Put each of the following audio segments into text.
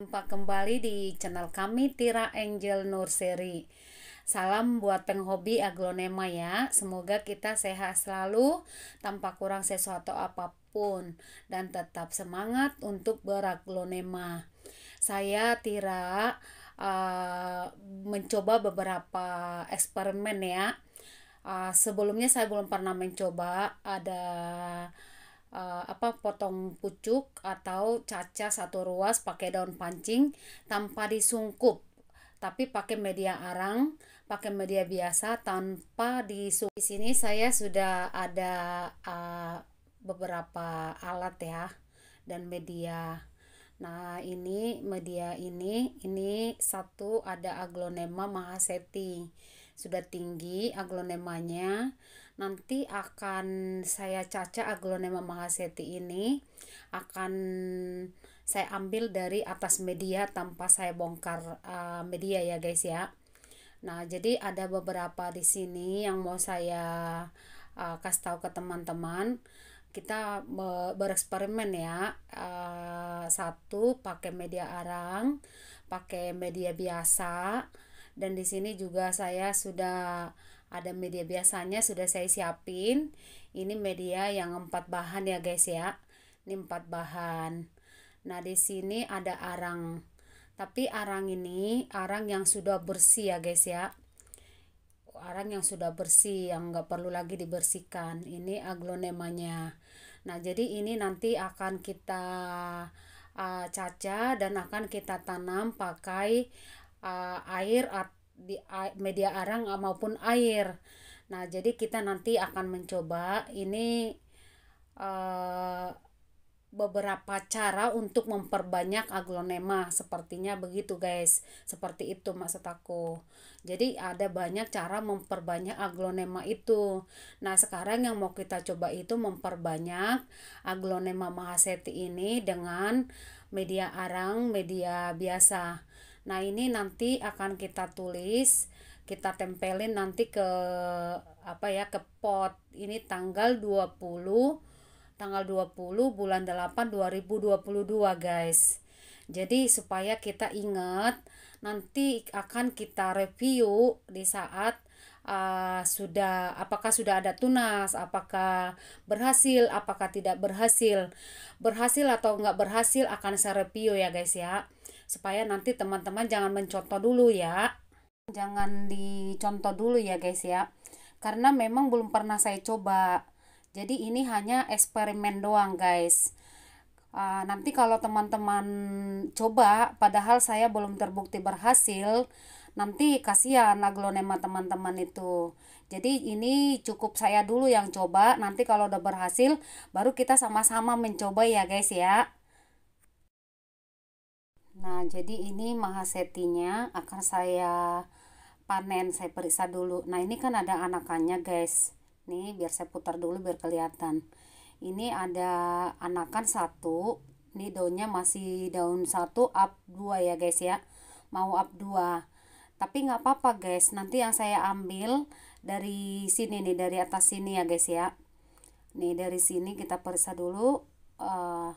Jumpa kembali di channel kami Tira Angel Nursery. Salam buat penghobi aglonema ya. Semoga kita sehat selalu tanpa kurang sesuatu apapun dan tetap semangat untuk beraglonema. Saya Tira uh, mencoba beberapa eksperimen ya. Uh, sebelumnya saya belum pernah mencoba ada uh, apa potong pucuk atau caca satu ruas pakai daun pancing tanpa disungkup tapi pakai media arang, pakai media biasa tanpa disungkup. Di sini saya sudah ada uh, beberapa alat ya dan media. Nah, ini media ini, ini satu ada aglonema mahaseti. Sudah tinggi aglonemanya nanti akan saya caca aglonema mahaseti ini akan saya ambil dari atas media tanpa saya bongkar uh, media ya guys ya nah jadi ada beberapa di sini yang mau saya uh, kasih tahu ke teman-teman kita bereksperimen ya uh, satu pakai media arang pakai media biasa dan di sini juga saya sudah ada media biasanya sudah saya siapin ini media yang empat bahan ya guys ya ini empat bahan nah di sini ada arang tapi arang ini arang yang sudah bersih ya guys ya arang yang sudah bersih yang nggak perlu lagi dibersihkan ini aglonemanya nah jadi ini nanti akan kita uh, caca dan akan kita tanam pakai uh, air atau di media arang maupun air. Nah, jadi kita nanti akan mencoba ini uh, beberapa cara untuk memperbanyak aglonema sepertinya begitu guys seperti itu maksud aku jadi ada banyak cara memperbanyak aglonema itu nah sekarang yang mau kita coba itu memperbanyak aglonema mahaseti ini dengan media arang media biasa Nah, ini nanti akan kita tulis, kita tempelin nanti ke apa ya, ke pot. Ini tanggal 20 tanggal 20 bulan 8 2022, guys. Jadi supaya kita ingat nanti akan kita review di saat uh, sudah apakah sudah ada tunas, apakah berhasil, apakah tidak berhasil. Berhasil atau enggak berhasil akan saya review ya guys ya supaya nanti teman-teman jangan mencontoh dulu ya jangan dicontoh dulu ya guys ya karena memang belum pernah saya coba jadi ini hanya eksperimen doang guys uh, nanti kalau teman-teman coba padahal saya belum terbukti berhasil nanti kasihan aglonema teman-teman itu jadi ini cukup saya dulu yang coba nanti kalau udah berhasil baru kita sama-sama mencoba ya guys ya Nah, jadi ini mahasetinya akan saya panen, saya periksa dulu. Nah, ini kan ada anakannya, guys. Nih, biar saya putar dulu biar kelihatan. Ini ada anakan satu. Ini daunnya masih daun satu up dua ya, guys ya. Mau up dua. Tapi nggak apa-apa, guys. Nanti yang saya ambil dari sini nih, dari atas sini ya, guys ya. Nih, dari sini kita periksa dulu. Uh,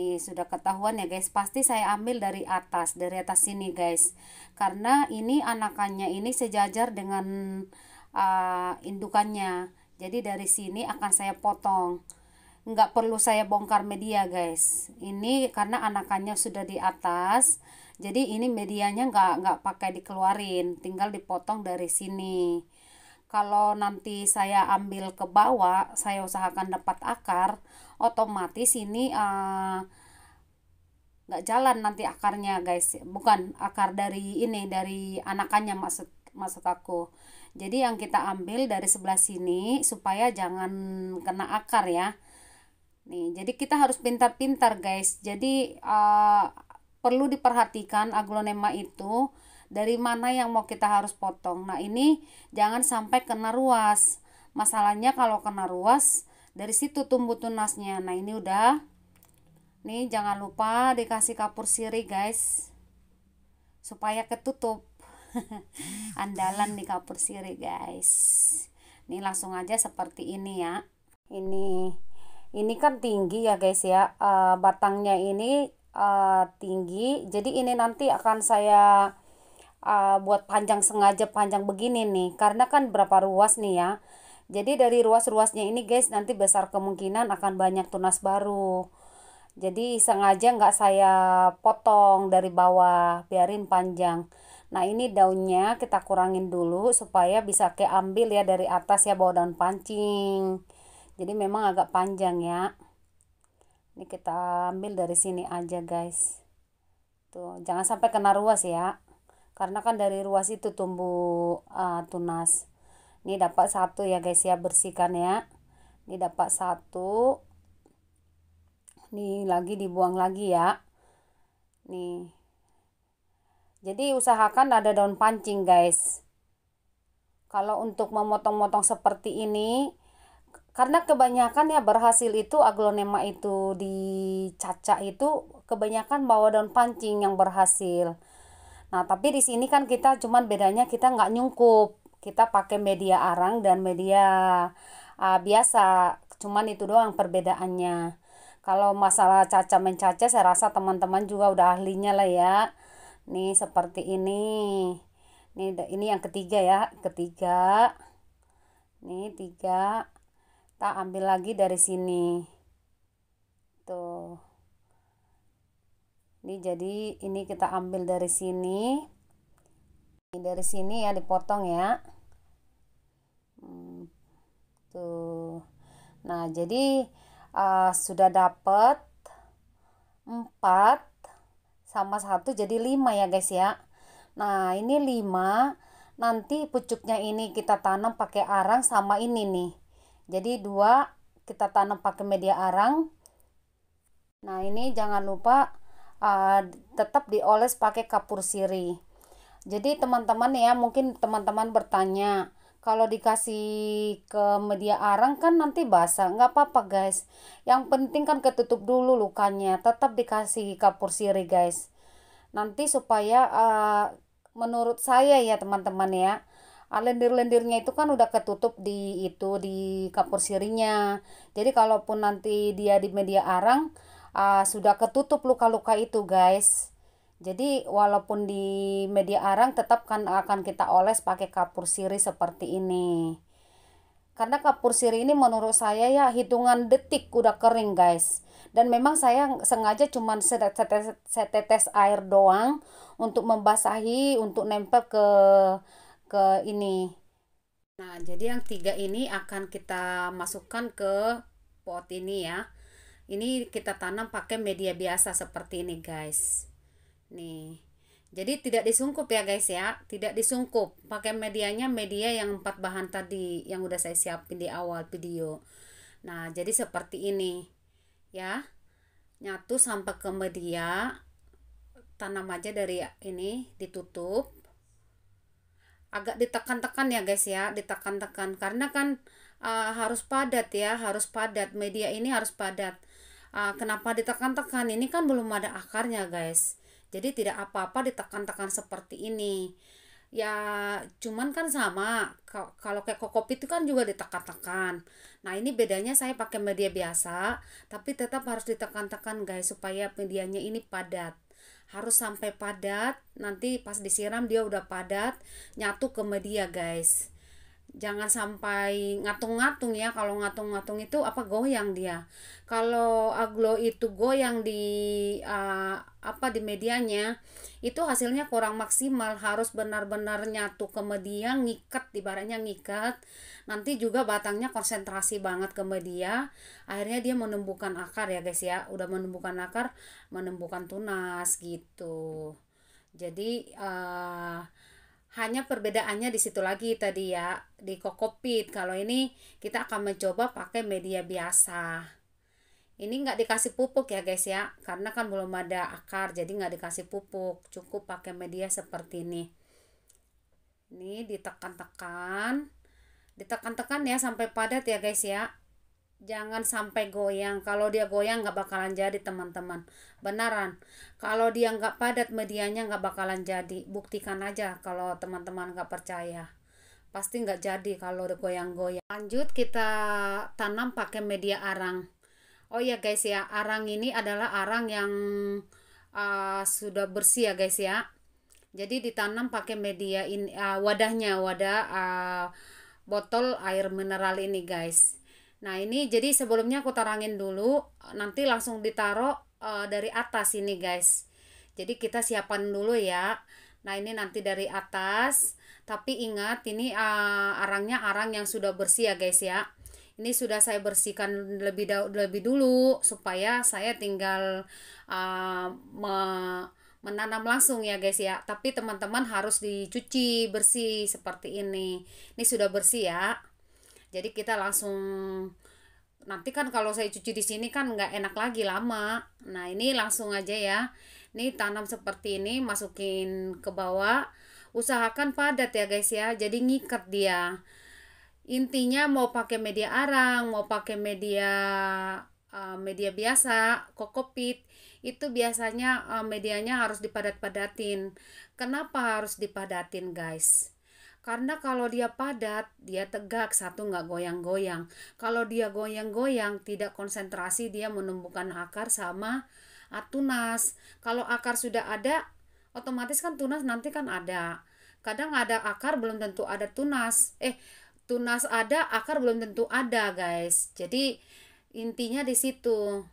nih sudah ketahuan ya guys pasti saya ambil dari atas dari atas sini guys karena ini anakannya ini sejajar dengan uh, indukannya jadi dari sini akan saya potong nggak perlu saya bongkar media guys ini karena anakannya sudah di atas jadi ini medianya nggak nggak pakai dikeluarin tinggal dipotong dari sini kalau nanti saya ambil ke bawah saya usahakan dapat akar otomatis ini eh, nggak uh, jalan nanti akarnya guys bukan akar dari ini dari anakannya maksud maksud aku jadi yang kita ambil dari sebelah sini supaya jangan kena akar ya nih jadi kita harus pintar-pintar guys jadi uh, perlu diperhatikan aglonema itu dari mana yang mau kita harus potong nah ini jangan sampai kena ruas masalahnya kalau kena ruas dari situ tumbuh tunasnya nah ini udah nih jangan lupa dikasih kapur sirih guys supaya ketutup andalan di kapur sirih guys ini langsung aja seperti ini ya ini ini kan tinggi ya guys ya uh, batangnya ini uh, tinggi jadi ini nanti akan saya uh, buat panjang sengaja panjang begini nih karena kan berapa ruas nih ya jadi dari ruas-ruasnya ini guys nanti besar kemungkinan akan banyak tunas baru. Jadi sengaja nggak saya potong dari bawah, biarin panjang. Nah ini daunnya kita kurangin dulu supaya bisa keambil ya dari atas ya bawa daun pancing. Jadi memang agak panjang ya. Ini kita ambil dari sini aja guys. Tuh, jangan sampai kena ruas ya. Karena kan dari ruas itu tumbuh uh, tunas ini dapat satu ya guys ya bersihkan ya ini dapat satu ini lagi dibuang lagi ya nih jadi usahakan ada daun pancing guys kalau untuk memotong-motong seperti ini karena kebanyakan ya berhasil itu aglonema itu dicacah itu kebanyakan bawa daun pancing yang berhasil nah tapi di sini kan kita cuman bedanya kita nggak nyungkup kita pakai media arang dan media uh, biasa cuman itu doang perbedaannya kalau masalah caca mencaca saya rasa teman-teman juga udah ahlinya lah ya nih seperti ini nih ini yang ketiga ya ketiga nih tiga kita ambil lagi dari sini tuh ini jadi ini kita ambil dari sini dari sini ya dipotong ya hmm, tuh nah jadi uh, sudah dapat 4 sama satu jadi 5 ya guys ya nah ini 5 nanti pucuknya ini kita tanam pakai arang sama ini nih jadi dua kita tanam pakai media arang nah ini jangan lupa uh, tetap dioles pakai kapur sirih jadi teman-teman ya mungkin teman-teman bertanya kalau dikasih ke media arang kan nanti basah nggak apa-apa guys yang penting kan ketutup dulu lukanya tetap dikasih kapur sirih guys nanti supaya uh, menurut saya ya teman-teman ya lendir-lendirnya itu kan udah ketutup di itu di kapur sirinya jadi kalaupun nanti dia di media arang uh, sudah ketutup luka-luka itu guys jadi walaupun di media arang tetap kan akan kita oles pakai kapur sirih seperti ini. Karena kapur sirih ini menurut saya ya hitungan detik udah kering guys. Dan memang saya sengaja cuma setetes, setetes air doang untuk membasahi untuk nempel ke ke ini. Nah jadi yang tiga ini akan kita masukkan ke pot ini ya. Ini kita tanam pakai media biasa seperti ini guys nih jadi tidak disungkup ya guys ya tidak disungkup pakai medianya media yang empat bahan tadi yang udah saya siapin di awal video nah jadi seperti ini ya nyatu sampai ke media tanam aja dari ini ditutup agak ditekan-tekan ya guys ya ditekan-tekan karena kan uh, harus padat ya harus padat media ini harus padat uh, kenapa ditekan-tekan ini kan belum ada akarnya guys jadi tidak apa-apa ditekan-tekan seperti ini. Ya, cuman kan sama. Kalau kayak kokopi itu kan juga ditekan-tekan. Nah, ini bedanya saya pakai media biasa, tapi tetap harus ditekan-tekan guys supaya medianya ini padat. Harus sampai padat, nanti pas disiram dia udah padat, nyatu ke media guys jangan sampai ngatung-ngatung ya kalau ngatung-ngatung itu apa goyang dia kalau aglo itu goyang di uh, apa di medianya itu hasilnya kurang maksimal harus benar-benar nyatu ke media ngikat ibaratnya ngikat nanti juga batangnya konsentrasi banget ke media akhirnya dia menumbuhkan akar ya guys ya udah menumbuhkan akar menumbuhkan tunas gitu jadi uh, hanya perbedaannya di situ lagi tadi ya di kokopit kalau ini kita akan mencoba pakai media biasa ini nggak dikasih pupuk ya guys ya karena kan belum ada akar jadi nggak dikasih pupuk cukup pakai media seperti ini ini ditekan-tekan ditekan-tekan ya sampai padat ya guys ya jangan sampai goyang kalau dia goyang nggak bakalan jadi teman-teman benaran kalau dia nggak padat medianya nggak bakalan jadi buktikan aja kalau teman-teman nggak percaya pasti nggak jadi kalau goyang-goyang lanjut kita tanam pakai media arang oh ya guys ya arang ini adalah arang yang uh, sudah bersih ya guys ya jadi ditanam pakai media ini uh, wadahnya wadah uh, botol air mineral ini guys Nah, ini jadi sebelumnya aku tarangin dulu, nanti langsung ditaruh e, dari atas ini, guys. Jadi kita siapkan dulu ya. Nah, ini nanti dari atas, tapi ingat ini e, arangnya arang yang sudah bersih ya, guys ya. Ini sudah saya bersihkan lebih lebih dulu supaya saya tinggal uh, me menanam langsung ya guys ya. Tapi teman-teman harus dicuci bersih seperti ini. Ini sudah bersih ya jadi kita langsung nanti kan kalau saya cuci di sini kan nggak enak lagi lama nah ini langsung aja ya ini tanam seperti ini masukin ke bawah usahakan padat ya guys ya jadi ngikat dia intinya mau pakai media arang mau pakai media uh, media biasa kokopit itu biasanya uh, medianya harus dipadat-padatin kenapa harus dipadatin guys karena kalau dia padat, dia tegak, satu nggak goyang-goyang. Kalau dia goyang-goyang, tidak konsentrasi, dia menumbuhkan akar sama tunas. Kalau akar sudah ada, otomatis kan tunas nanti kan ada. Kadang ada akar belum tentu ada tunas. Eh, tunas ada, akar belum tentu ada, guys. Jadi intinya di situ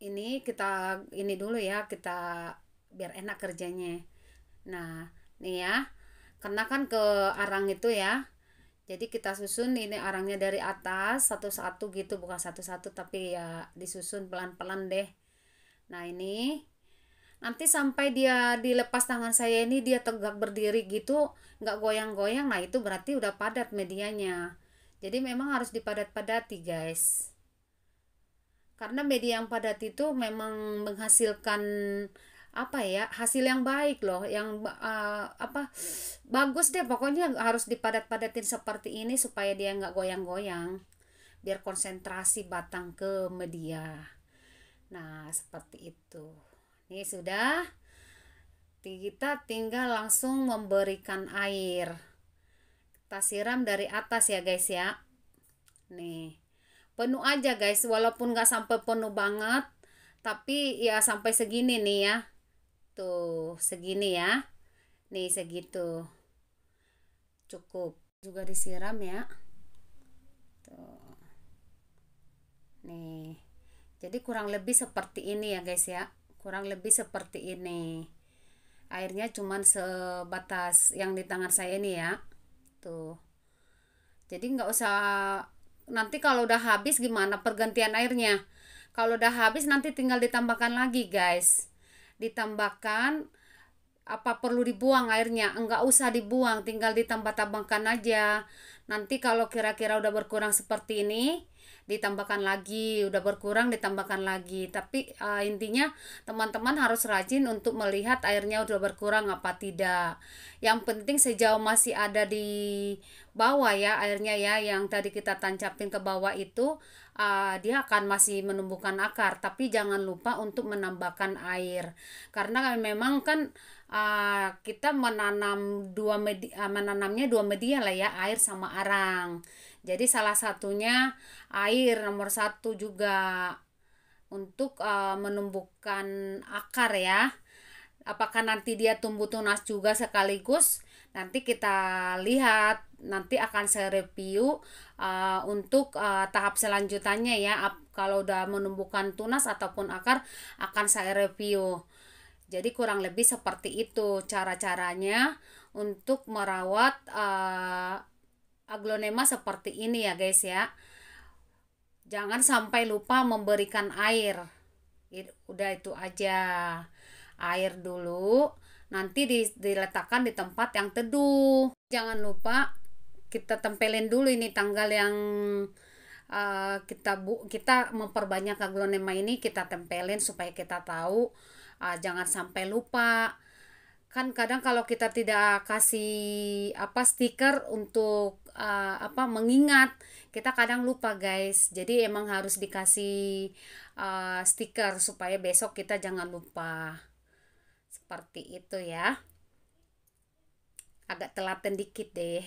ini kita ini dulu ya kita biar enak kerjanya nah nih ya kan ke arang itu ya jadi kita susun ini arangnya dari atas satu-satu gitu bukan satu-satu tapi ya disusun pelan-pelan deh nah ini nanti sampai dia dilepas tangan saya ini dia tegak berdiri gitu nggak goyang-goyang nah itu berarti udah padat medianya jadi memang harus dipadat-padati guys karena media yang padat itu memang menghasilkan apa ya hasil yang baik loh yang uh, apa bagus deh pokoknya harus dipadat-padatin seperti ini supaya dia nggak goyang-goyang biar konsentrasi batang ke media nah seperti itu ini sudah kita tinggal langsung memberikan air kita siram dari atas ya guys ya nih penuh aja guys walaupun nggak sampai penuh banget tapi ya sampai segini nih ya tuh segini ya nih segitu cukup juga disiram ya tuh nih jadi kurang lebih seperti ini ya guys ya kurang lebih seperti ini airnya cuman sebatas yang di tangan saya ini ya tuh jadi nggak usah nanti kalau udah habis gimana pergantian airnya kalau udah habis nanti tinggal ditambahkan lagi guys ditambahkan apa perlu dibuang airnya enggak usah dibuang tinggal ditambah tambahkan aja nanti kalau kira-kira udah berkurang seperti ini ditambahkan lagi udah berkurang ditambahkan lagi tapi uh, intinya teman-teman harus rajin untuk melihat airnya udah berkurang apa tidak yang penting sejauh masih ada di bawah ya airnya ya yang tadi kita tancapin ke bawah itu uh, dia akan masih menumbuhkan akar tapi jangan lupa untuk menambahkan air karena memang kan uh, kita menanam dua media, menanamnya dua media lah ya air sama arang jadi salah satunya air nomor satu juga untuk uh, menumbuhkan akar ya. Apakah nanti dia tumbuh tunas juga sekaligus? Nanti kita lihat nanti akan saya review uh, untuk uh, tahap selanjutannya ya. Ap kalau udah menumbuhkan tunas ataupun akar akan saya review. Jadi kurang lebih seperti itu cara-caranya untuk merawat uh, aglonema seperti ini ya guys ya jangan sampai lupa memberikan air udah itu aja air dulu nanti diletakkan di tempat yang teduh jangan lupa kita tempelin dulu ini tanggal yang uh, kita bu kita memperbanyak aglonema ini kita tempelin supaya kita tahu uh, jangan sampai lupa kan kadang kalau kita tidak kasih apa stiker untuk uh, apa mengingat kita kadang lupa guys jadi emang harus dikasih uh, stiker supaya besok kita jangan lupa seperti itu ya agak telaten dikit deh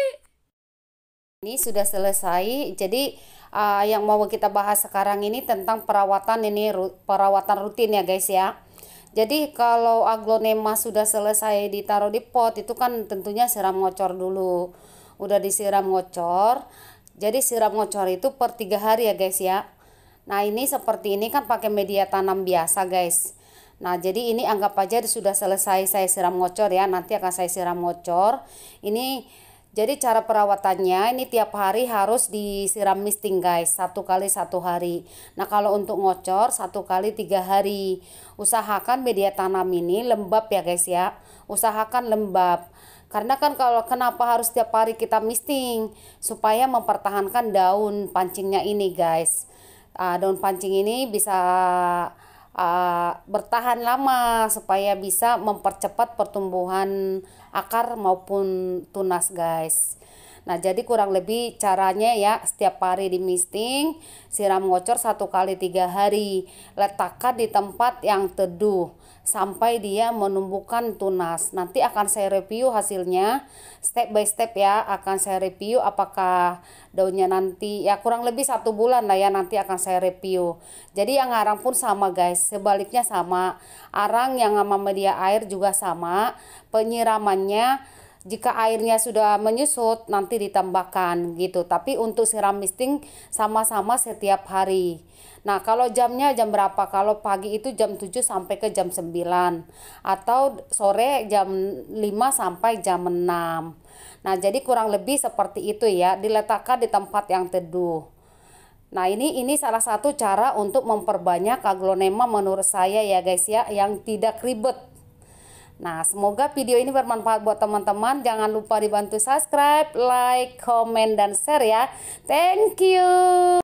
ini sudah selesai jadi uh, yang mau kita bahas sekarang ini tentang perawatan ini perawatan rutin ya guys ya jadi kalau aglonema sudah selesai ditaruh di pot itu kan tentunya siram ngocor dulu. Udah disiram ngocor. Jadi siram ngocor itu per tiga hari ya guys ya. Nah ini seperti ini kan pakai media tanam biasa guys. Nah jadi ini anggap aja sudah selesai saya siram ngocor ya. Nanti akan saya siram ngocor. Ini jadi cara perawatannya ini tiap hari harus disiram misting guys, satu kali satu hari. Nah kalau untuk ngocor satu kali tiga hari. Usahakan media tanam ini lembab ya guys ya, usahakan lembab. Karena kan kalau kenapa harus tiap hari kita misting supaya mempertahankan daun pancingnya ini guys. Uh, daun pancing ini bisa uh, bertahan lama supaya bisa mempercepat pertumbuhan akar maupun tunas guys Nah, jadi kurang lebih caranya ya setiap hari di misting, siram ngocor satu kali tiga hari. Letakkan di tempat yang teduh sampai dia menumbuhkan tunas. Nanti akan saya review hasilnya step by step ya, akan saya review apakah daunnya nanti ya kurang lebih satu bulan lah ya nanti akan saya review. Jadi yang arang pun sama guys, sebaliknya sama. Arang yang sama media air juga sama, penyiramannya jika airnya sudah menyusut nanti ditambahkan gitu tapi untuk siram misting sama-sama setiap hari nah kalau jamnya jam berapa kalau pagi itu jam 7 sampai ke jam 9 atau sore jam 5 sampai jam 6 nah jadi kurang lebih seperti itu ya diletakkan di tempat yang teduh Nah ini ini salah satu cara untuk memperbanyak aglonema menurut saya ya guys ya yang tidak ribet Nah, semoga video ini bermanfaat buat teman-teman. Jangan lupa dibantu subscribe, like, komen, dan share ya. Thank you.